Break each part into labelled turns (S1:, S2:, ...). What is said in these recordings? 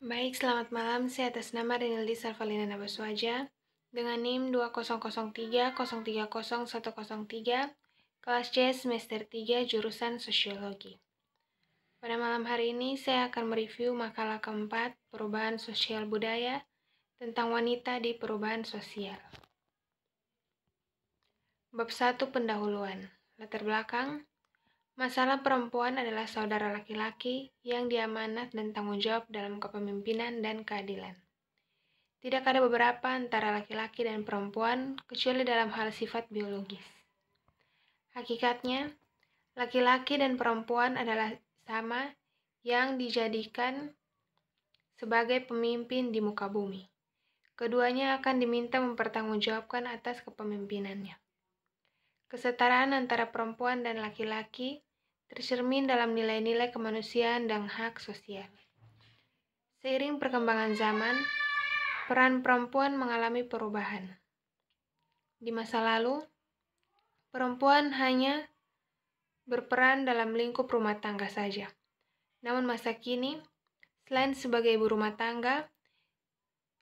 S1: Baik, selamat malam. Saya atas nama Renildi Sarvalina Nabaswaja dengan NIM 2003030103 kelas C semester 3 jurusan Sosiologi. Pada malam hari ini saya akan mereview makalah keempat Perubahan Sosial Budaya tentang wanita di perubahan sosial. Bab 1 pendahuluan. Latar belakang Masalah perempuan adalah saudara laki-laki yang diamanat dan tanggung jawab dalam kepemimpinan dan keadilan. Tidak ada beberapa antara laki-laki dan perempuan kecuali dalam hal sifat biologis. Hakikatnya, laki-laki dan perempuan adalah sama yang dijadikan sebagai pemimpin di muka bumi. Keduanya akan diminta mempertanggungjawabkan atas kepemimpinannya. Kesetaraan antara perempuan dan laki-laki tercermin dalam nilai-nilai kemanusiaan dan hak sosial. Seiring perkembangan zaman, peran perempuan mengalami perubahan. Di masa lalu, perempuan hanya berperan dalam lingkup rumah tangga saja. Namun masa kini, selain sebagai ibu rumah tangga,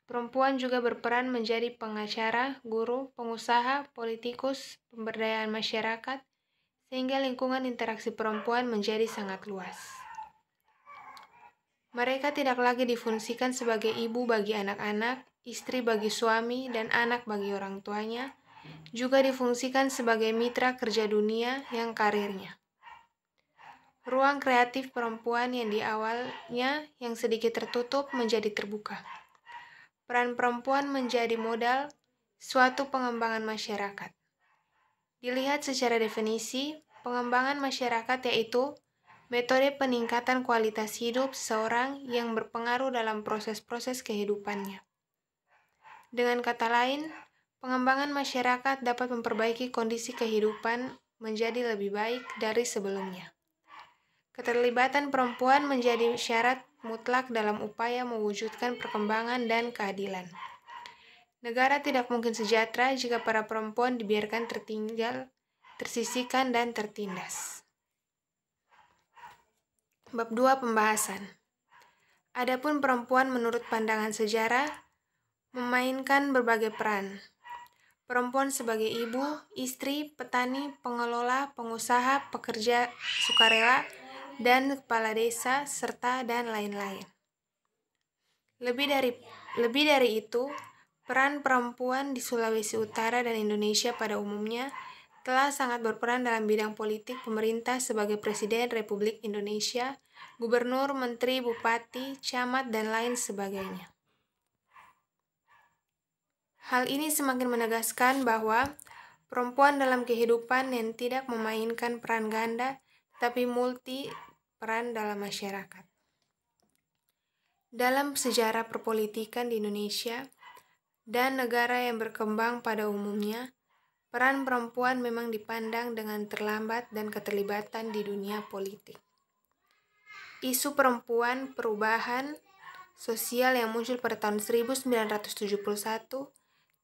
S1: perempuan juga berperan menjadi pengacara, guru, pengusaha, politikus, pemberdayaan masyarakat, sehingga lingkungan interaksi perempuan menjadi sangat luas. Mereka tidak lagi difungsikan sebagai ibu bagi anak-anak, istri bagi suami, dan anak bagi orang tuanya, juga difungsikan sebagai mitra kerja dunia yang karirnya. Ruang kreatif perempuan yang di awalnya yang sedikit tertutup menjadi terbuka. Peran perempuan menjadi modal suatu pengembangan masyarakat. Dilihat secara definisi, pengembangan masyarakat yaitu metode peningkatan kualitas hidup seseorang yang berpengaruh dalam proses-proses kehidupannya. Dengan kata lain, pengembangan masyarakat dapat memperbaiki kondisi kehidupan menjadi lebih baik dari sebelumnya. Keterlibatan perempuan menjadi syarat mutlak dalam upaya mewujudkan perkembangan dan keadilan. Negara tidak mungkin sejahtera jika para perempuan dibiarkan tertinggal, tersisihkan, dan tertindas. Bab 2 Pembahasan Adapun perempuan menurut pandangan sejarah, memainkan berbagai peran. Perempuan sebagai ibu, istri, petani, pengelola, pengusaha, pekerja sukarela, dan kepala desa, serta dan lain-lain. Lebih dari, lebih dari itu, Peran perempuan di Sulawesi Utara dan Indonesia pada umumnya telah sangat berperan dalam bidang politik pemerintah sebagai Presiden Republik Indonesia, Gubernur, Menteri, Bupati, Camat, dan lain sebagainya. Hal ini semakin menegaskan bahwa perempuan dalam kehidupan yang tidak memainkan peran ganda, tapi multi peran dalam masyarakat. Dalam sejarah perpolitikan di Indonesia, dan negara yang berkembang pada umumnya, peran perempuan memang dipandang dengan terlambat dan keterlibatan di dunia politik. Isu perempuan perubahan sosial yang muncul pada tahun 1971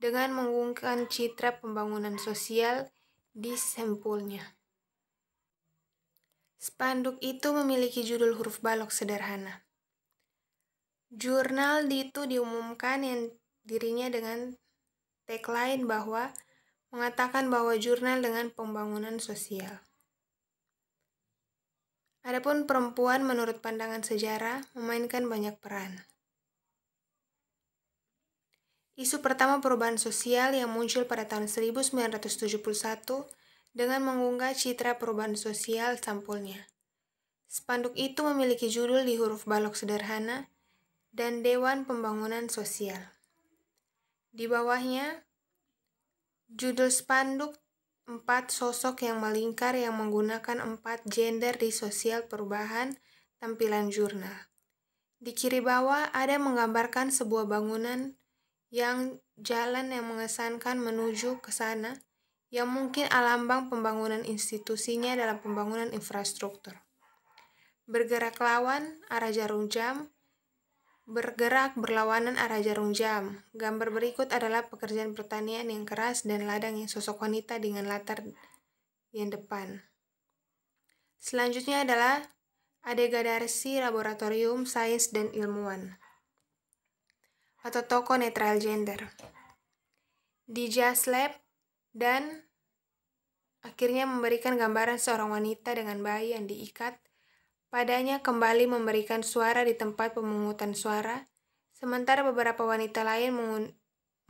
S1: dengan mengungkapkan citra pembangunan sosial di sampulnya. Spanduk itu memiliki judul huruf balok sederhana. Jurnal itu diumumkan yang dirinya dengan tagline bahwa mengatakan bahwa jurnal dengan pembangunan sosial. Adapun perempuan menurut pandangan sejarah memainkan banyak peran. Isu pertama perubahan sosial yang muncul pada tahun 1971 dengan mengunggah citra perubahan sosial sampulnya. Spanduk itu memiliki judul di huruf balok sederhana dan Dewan Pembangunan Sosial. Di bawahnya, judul spanduk empat sosok yang melingkar yang menggunakan empat gender di sosial perubahan tampilan jurnal. Di kiri bawah ada menggambarkan sebuah bangunan yang jalan yang mengesankan menuju ke sana yang mungkin alambang pembangunan institusinya dalam pembangunan infrastruktur. Bergerak lawan arah jarum jam Bergerak berlawanan arah jarum jam. Gambar berikut adalah pekerjaan pertanian yang keras dan ladang yang sosok wanita dengan latar yang depan. Selanjutnya adalah adegadarsi laboratorium sains dan ilmuwan atau toko netral gender. Di Jazz Lab dan akhirnya memberikan gambaran seorang wanita dengan bayi yang diikat padanya kembali memberikan suara di tempat pemungutan suara, sementara beberapa wanita lain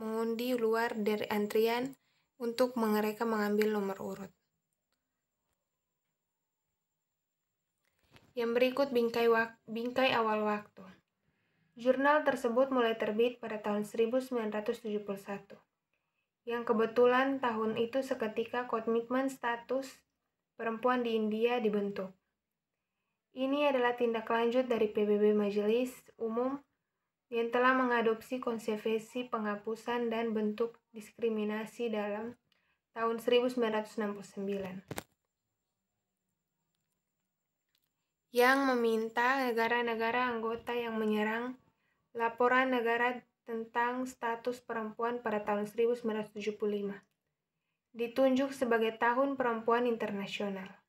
S1: mengundi luar dari antrian untuk mereka mengambil nomor urut. Yang berikut bingkai, wak bingkai awal waktu. Jurnal tersebut mulai terbit pada tahun 1971, yang kebetulan tahun itu seketika komitmen status perempuan di India dibentuk ini adalah tindak lanjut dari PBB Majelis Umum yang telah mengadopsi konsepsi penghapusan dan bentuk diskriminasi dalam tahun 1969 yang meminta negara-negara anggota yang menyerang laporan negara tentang status perempuan pada tahun 1975 ditunjuk sebagai tahun perempuan internasional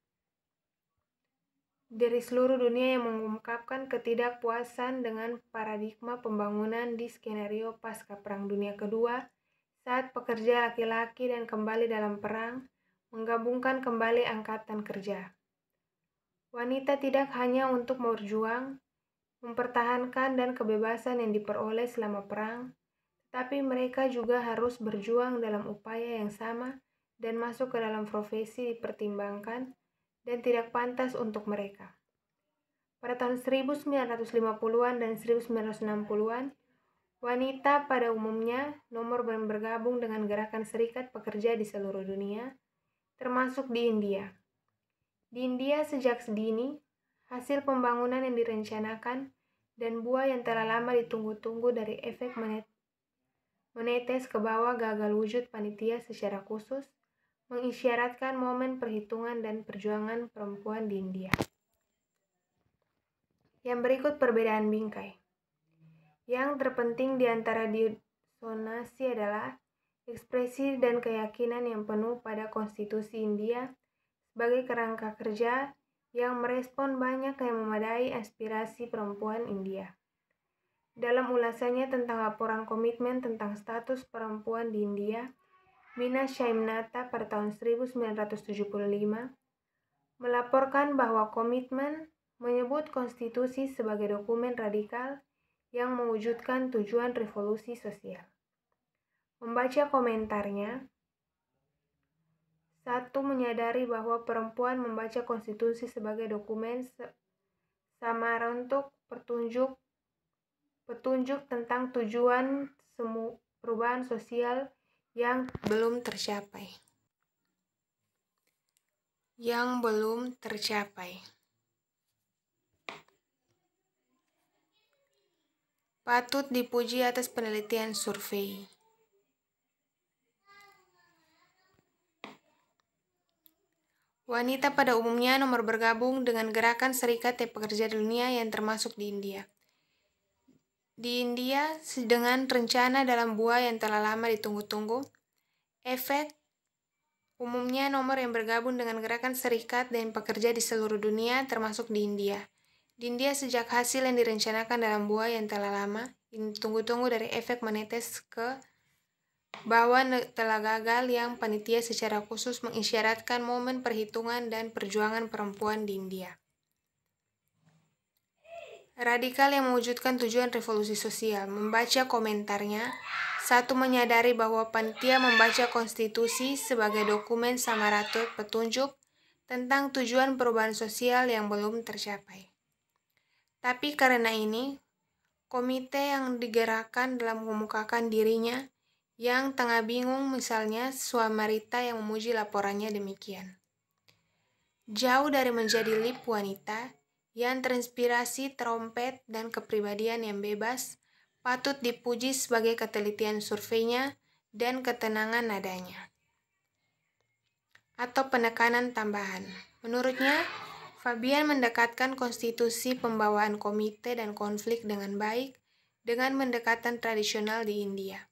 S1: dari seluruh dunia yang mengungkapkan ketidakpuasan dengan paradigma pembangunan di skenario pasca Perang Dunia Kedua saat pekerja laki-laki dan kembali dalam perang menggabungkan kembali angkatan kerja. Wanita tidak hanya untuk berjuang, mempertahankan dan kebebasan yang diperoleh selama perang, tetapi mereka juga harus berjuang dalam upaya yang sama dan masuk ke dalam profesi dipertimbangkan dan tidak pantas untuk mereka. Pada tahun 1950-an dan 1960-an, wanita pada umumnya nomor bergabung dengan gerakan serikat pekerja di seluruh dunia, termasuk di India. Di India sejak sedini, hasil pembangunan yang direncanakan dan buah yang telah lama ditunggu-tunggu dari efek menetes ke bawah gagal wujud panitia secara khusus mengisyaratkan momen perhitungan dan perjuangan perempuan di India. Yang berikut perbedaan bingkai. Yang terpenting di antara disonasi adalah ekspresi dan keyakinan yang penuh pada konstitusi India sebagai kerangka kerja yang merespon banyak yang memadai aspirasi perempuan India. Dalam ulasannya tentang laporan komitmen tentang status perempuan di India, Mina Shaimnata pada tahun 1975 melaporkan bahwa komitmen menyebut konstitusi sebagai dokumen radikal yang mewujudkan tujuan revolusi sosial. Membaca komentarnya, satu menyadari bahwa perempuan membaca konstitusi sebagai dokumen se samar untuk petunjuk petunjuk tentang tujuan semu perubahan sosial yang belum tercapai. Yang belum tercapai. Patut dipuji atas penelitian survei. Wanita pada umumnya nomor bergabung dengan Gerakan Serikat Pekerja Dunia yang termasuk di India. Di India, dengan rencana dalam buah yang telah lama ditunggu-tunggu, efek umumnya nomor yang bergabung dengan gerakan serikat dan pekerja di seluruh dunia termasuk di India. Di India sejak hasil yang direncanakan dalam buah yang telah lama, ditunggu-tunggu dari efek menetes ke bahwa telah gagal yang panitia secara khusus mengisyaratkan momen perhitungan dan perjuangan perempuan di India. Radikal yang mewujudkan tujuan revolusi sosial, membaca komentarnya, satu menyadari bahwa pentia membaca konstitusi sebagai dokumen samaratur petunjuk tentang tujuan perubahan sosial yang belum tercapai. Tapi karena ini, komite yang digerakkan dalam memukakan dirinya yang tengah bingung misalnya Suamarita yang memuji laporannya demikian. Jauh dari menjadi lip wanita, yang terinspirasi trompet dan kepribadian yang bebas, patut dipuji sebagai ketelitian surveinya dan ketenangan nadanya. Atau penekanan tambahan. Menurutnya, Fabian mendekatkan konstitusi pembawaan komite dan konflik dengan baik dengan pendekatan tradisional di India,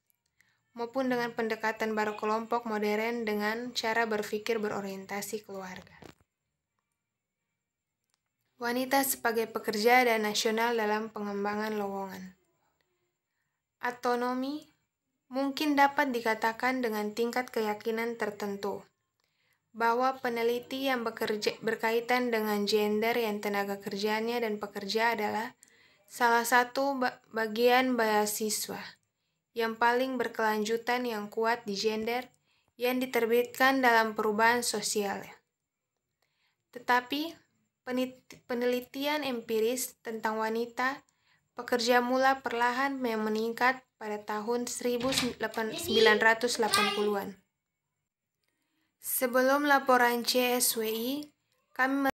S1: maupun dengan pendekatan baru kelompok modern dengan cara berpikir berorientasi keluarga. Wanita sebagai pekerja dan nasional dalam pengembangan lowongan. Autonomi mungkin dapat dikatakan dengan tingkat keyakinan tertentu bahwa peneliti yang bekerja, berkaitan dengan gender yang tenaga kerjanya dan pekerja adalah salah satu bagian beasiswa yang paling berkelanjutan yang kuat di gender yang diterbitkan dalam perubahan sosial. Tetapi, penelitian empiris tentang wanita, pekerja mula perlahan meningkat pada tahun 1980-an. Sebelum laporan CSWI, kami